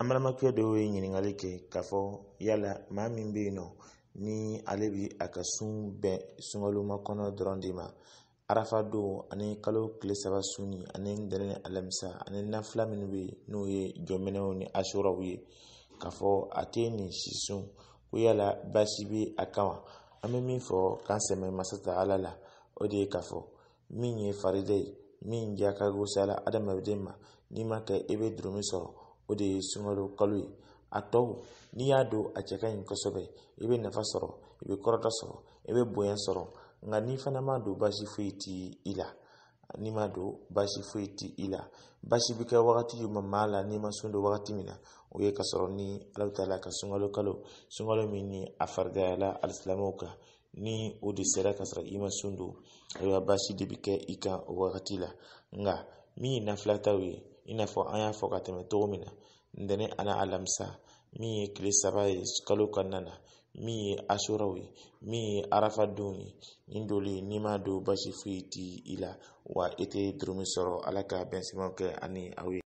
an balimakɛ dɔw ye ɲininkali kɛ k'a fɔ yala maa min bɛ yen nɔ ni ale bi a ka sun bɛn sunkaloma dɔrɔn de ma arafa don ani kalo tile saba sunni ani ntɛnɛn ni alamisa ani nafila minnu bɛ yen n'o ye jɔminɛw ni asuraw ye k'a fɔ a tɛ nin si sun ko yala baasi bɛ a kama an bɛ min fɔ k'an sɛmɛ masata ala la o de ye k'a fɔ min ye farida ye min ja ka gosa la adamaden ma n'i ma kɛ i bɛ duuru sɔrɔ o de ye sunkalo kalo ye a tɔw n'i y'a don a cɛ ka ɲi kosɛbɛ i bɛ nafa sɔrɔ i bɛ kɔrɔta sɔrɔ i bɛ bonya sɔrɔ nka n'i fana ma don baasi foyi ti i la n'i ma don baasi foyi ti i la baasi bɛ kɛ wagati jumɛn maa la n'i ma sun don wagati min na o ye ka sɔrɔ ni ala bɛ taa la ka sunkalo kalo sunkalo min ni a faridayala alisilamɛw kan ni o de sera ka sɔrɔ i ma sun don ayiwa baasi de bɛ kɛ i kan o wagati la nka min ye nafilataw ye i n'a fɔ an y'a fɔ ka tɛmɛ togo min na ntɛnɛ ani alamisa min ye tile saba ye kalo kɔnɔna na min ye asuraw ye min ye arafa denw ye ni doli n'i m'a don basi foyi ti i la wa i tɛ duuru sɔrɔ ala ka bɛn kɛ ani aw ye